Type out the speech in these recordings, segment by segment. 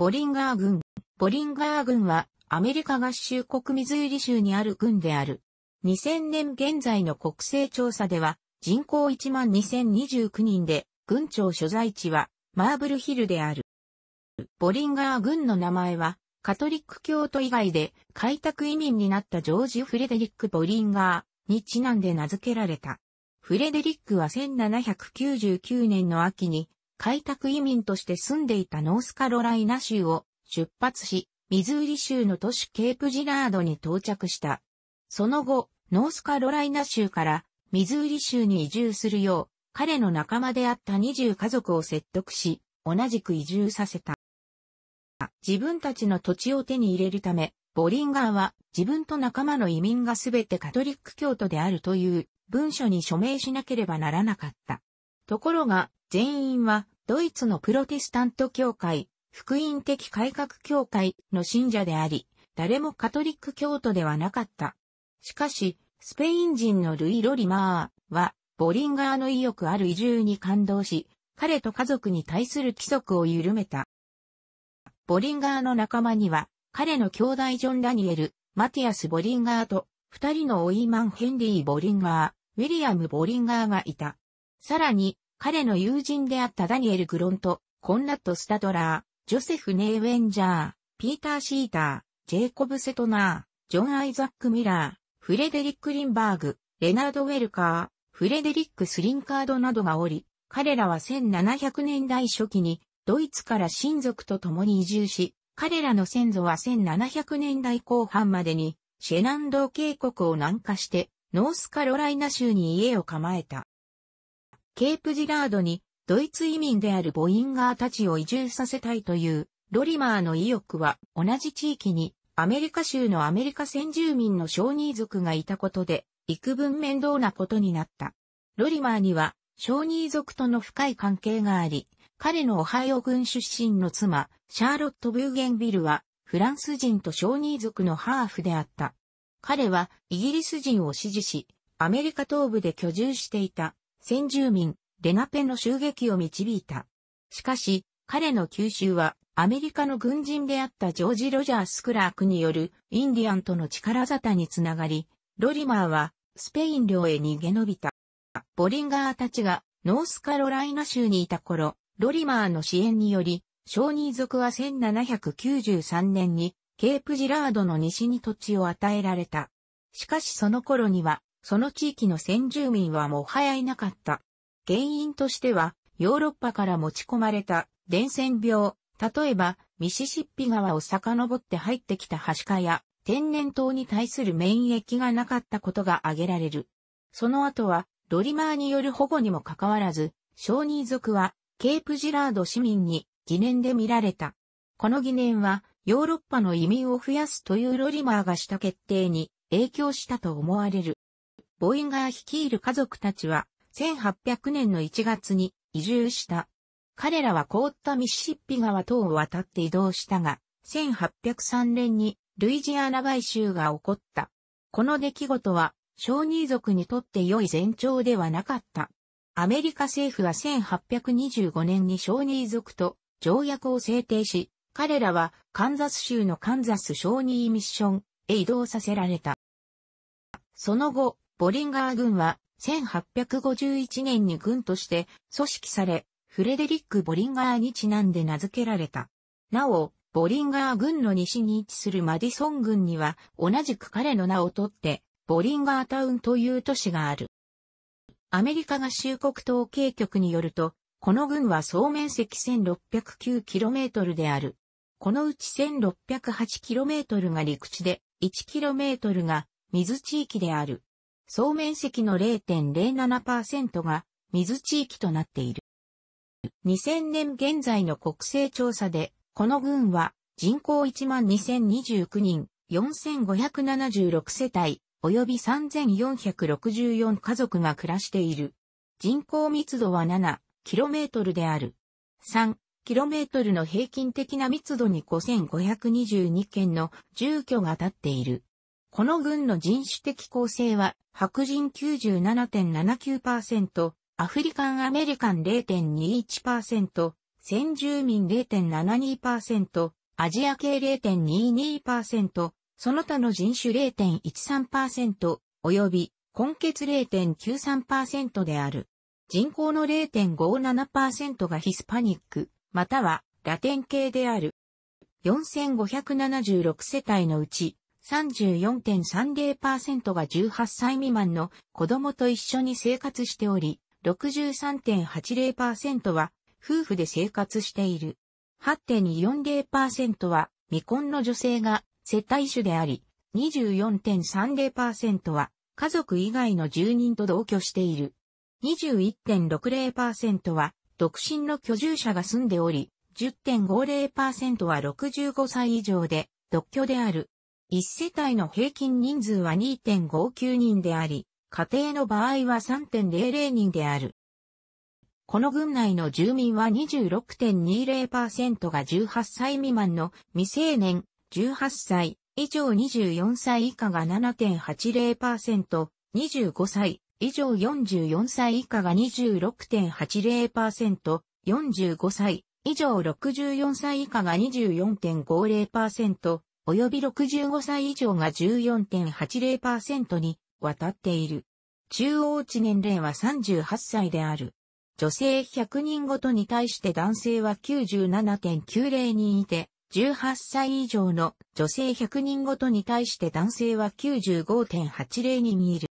ボリンガー郡。ボリンガー郡は、アメリカ合衆国ミズーリ州にある郡である。2000年現在の国勢調査では、人口12,029人で、郡庁所在地は、マーブルヒルである。ボリンガー郡の名前は、カトリック教徒以外で開拓移民になったジョージ・フレデリック・ボリンガーにちなんで名付けられた。フレデリックは1799年の秋に開拓移民として住んでいたノースカロライナ州を出発し、ミズーリ州の都市ケープジラードに到着した。その後、ノースカロライナ州からミズーリ州に移住するよう、彼の仲間であった20家族を説得し、同じく移住させた。自分たちの土地を手に入れるため、ボリンガーは自分と仲間の移民がすべてカトリック教徒であるという文書に署名しなければならなかった。ところが、全員はドイツのプロテスタント教会、福音的改革教会の信者であり、誰もカトリック教徒ではなかった。しかし、スペイン人のルイ・ロリマーは、ボリンガーの意欲ある移住に感動し、彼と家族に対する規則を緩めた。ボリンガーの仲間には、彼の兄弟ジョン・ダニエル、マティアス・ボリンガーと、二人のオイマン・ヘンリー・ボリンガー、ウィリアム・ボリンガーがいた。さらに、彼の友人であったダニエル・グロント、コンラット・スタドラー、ジョセフ・ネーウェンジャー、ピーター・シーター、ジェイコブ・セトナー、ジョン・アイザック・ミラー、フレデリック・リンバーグ、レナード・ウェルカー、フレデリック・スリンカードなどがおり、彼らは1700年代初期にドイツから親族と共に移住し、彼らの先祖は1700年代後半までにシェナンドー渓谷を南下してノースカロライナ州に家を構えた。ケープジラードにドイツ移民であるボインガーたちを移住させたいというロリマーの意欲は同じ地域にアメリカ州のアメリカ先住民の小児族がいたことで幾分面倒なことになった。ロリマーには小児族との深い関係があり、彼のオハイオ軍出身の妻、シャーロット・ブーゲンビルはフランス人と小児族のハーフであった。彼はイギリス人を支持し、アメリカ東部で居住していた。先住民、レナペの襲撃を導いた。しかし、彼の吸収は、アメリカの軍人であったジョージ・ロジャー・スクラークによるインディアンとの力沙汰につながり、ロリマーはスペイン領へ逃げ延びた。ボリンガーたちがノースカロライナ州にいた頃、ロリマーの支援により、小人族は1793年にケープジラードの西に土地を与えられた。しかしその頃にはその地域の先住民はもはやいなかった。原因としては、ヨーロッパから持ち込まれた伝染病、例えば、ミシシッピ川を遡って入ってきたハシカや、天然痘に対する免疫がなかったことが挙げられる。その後は、ドリマーによる保護にもかかわらず、小児族は、ケープジラード市民に疑念で見られた。この疑念は、ヨーロッパの移民を増やすというロリマーがした決定に影響したと思われる。ボインガー率いる家族たちは、1800年の1月に移住した。彼らは凍ったミシシッピ川等を渡って移動したが、1803年にルイジアナイ州が起こった。この出来事は、小児族にとって良い前兆ではなかった。アメリカ政府は1825年に小児族と条約を制定し、彼らはカンザス州のカンザス小児ミッションへ移動させられた。その後、ボリンガー軍は1851年に軍として組織され、フレデリック・ボリンガーにちなんで名付けられた。なお、ボリンガー軍の西に位置するマディソン軍には同じく彼の名を取って、ボリンガータウンという都市がある。アメリカ合衆国統計局によると、この軍は総面積 1609km である。このうち 1608km が陸地で、1km が水地域である。総面積の0.07%が水地域となっている。2000年現在の国勢調査で、この群は人口12,029人、4,576世帯、及び3,464家族が暮らしている。人口密度は 7km である。3km の平均的な密度に5,522件の住居が立っている。この軍の人種的構成は白人97.79%、アフリカンアメリカン0.21%、先住民0.72%、アジア系0.22%、その他の人種0.13%、及び根血0.93%である。人口の0.57%がヒスパニック、またはラテン系である。4576世帯のうち34.30%が18歳未満の子供と一緒に生活しており、63.80%は夫婦で生活している。8.40%は未婚の女性が接待主であり、24.30%は家族以外の住人と同居している。21.60%は独身の居住者が住んでおり、10.50%は65歳以上で独居である。1世帯の平均人数は2.59人であり、家庭の場合は3.00人である。この郡内の住民は26.20%が18歳未満の未成年、18歳以上24歳以下が7.80%、25歳以上44歳以下が26.80%、45歳以上64歳以下が24.50%、及び65歳以上が14.80%に渡っている。中央値年齢は38歳である。女性100人ごとに対して男性は97.90人いて、18歳以上の女性100人ごとに対して男性は95.80人いる。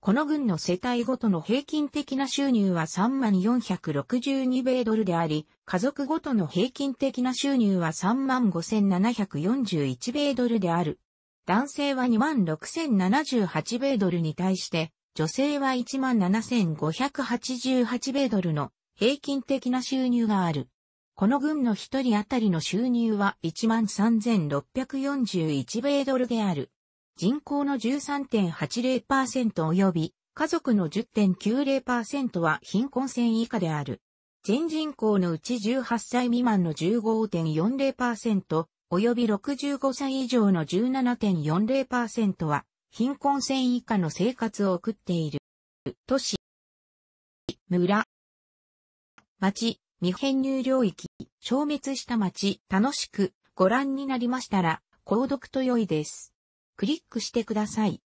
この軍の世帯ごとの平均的な収入は3462米ドルであり、家族ごとの平均的な収入は35,741米ドルである。男性は26,078米ドルに対して、女性は17,588米ドルの平均的な収入がある。この軍の一人当たりの収入は13,641米ドルである。人口の13.80%及び家族の10.90%は貧困線以下である。全人口のうち18歳未満の15.40%及び65歳以上の17.40%は貧困線以下の生活を送っている。都市、村、町、未編入領域、消滅した町、楽しくご覧になりましたら、購読と良いです。クリックしてください。